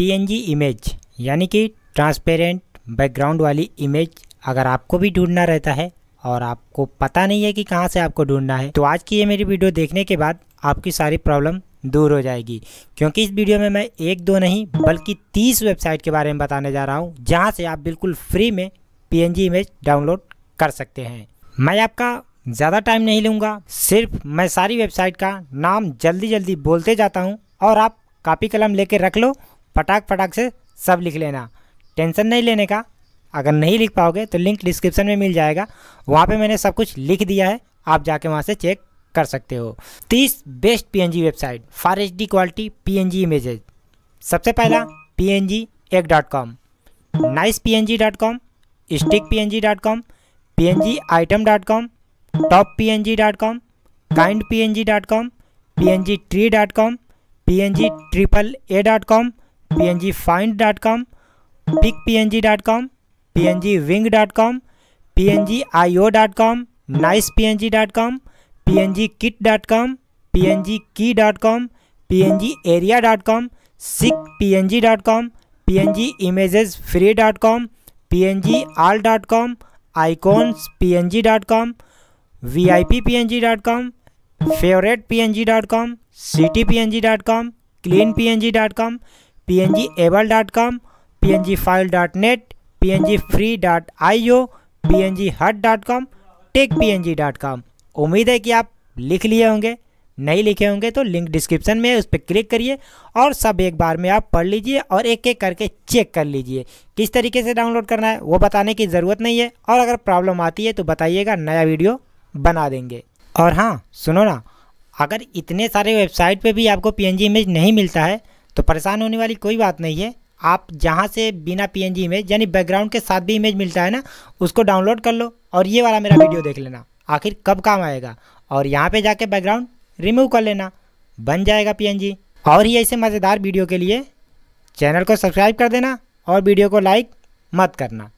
PNG image यानी कि transparent background वाली इमेज अगर आपको भी ढूंढना रहता है और आपको पता नहीं है कि कहाँ से आपको ढूंढना है तो आज की ये मेरी वीडियो देखने के बाद आपकी सारी प्रॉब्लम दूर हो जाएगी क्योंकि इस वीडियो में मैं एक दो नहीं बल्कि तीस वेबसाइट के बारे में बताने जा रहा हूँ जहाँ से आप बिल्कुल फ्री में पी इमेज डाउनलोड कर सकते हैं मैं आपका ज़्यादा टाइम नहीं लूँगा सिर्फ मैं सारी वेबसाइट का नाम जल्दी जल्दी बोलते जाता हूँ और आप कापी कलम लेके रख लो फटाक फटाक से सब लिख लेना टेंशन नहीं लेने का अगर नहीं लिख पाओगे तो लिंक डिस्क्रिप्शन में मिल जाएगा वहाँ पे मैंने सब कुछ लिख दिया है आप जाके वहाँ से चेक कर सकते हो तीस best PNG website for H D quality PNG images सबसे पहला P N G egg dot com nice P N G dot com stick P N G dot com P N G item dot com top P N G dot com kind P N G dot com P N G tree dot com P N G triple A dot com pngfind.com, pickpng.com pngwing.com pngio.com nicepng.com pngkit.com pngkey.com pngarea.com sickpng.com pngimagesfree.com pngall.com icons.png.com vippng.com favoritepng.com citypng.com cleanpng.com P N G able dot com P N G file dot net P N G free dot I P N G hut dot com tech P N G dot com उम्मीद है कि आप लिख लिए होंगे नहीं लिखे होंगे तो लिंक डिस्क्रिप्शन में है उस पर क्लिक करिए और सब एक बार में आप पढ़ लीजिए और एक एक करके चेक कर लीजिए किस तरीके से डाउनलोड करना है वो बताने की ज़रूरत नहीं है और अगर प्रॉब्लम आती है तो बताइएगा नया वीडियो बना देंगे और हाँ सुनो ना अगर इतने सारे वेबसाइट पे भी आपको पीएनजी इमेज नहीं मिलता है तो परेशान होने वाली कोई बात नहीं है आप जहाँ से बिना जी इमेज यानी बैकग्राउंड के साथ भी इमेज मिलता है ना उसको डाउनलोड कर लो और ये वाला मेरा वीडियो देख लेना आखिर कब काम आएगा और यहाँ पे जाके बैकग्राउंड रिमूव कर लेना बन जाएगा जी और ही ऐसे मज़ेदार वीडियो के लिए चैनल को सब्सक्राइब कर देना और वीडियो को लाइक मत करना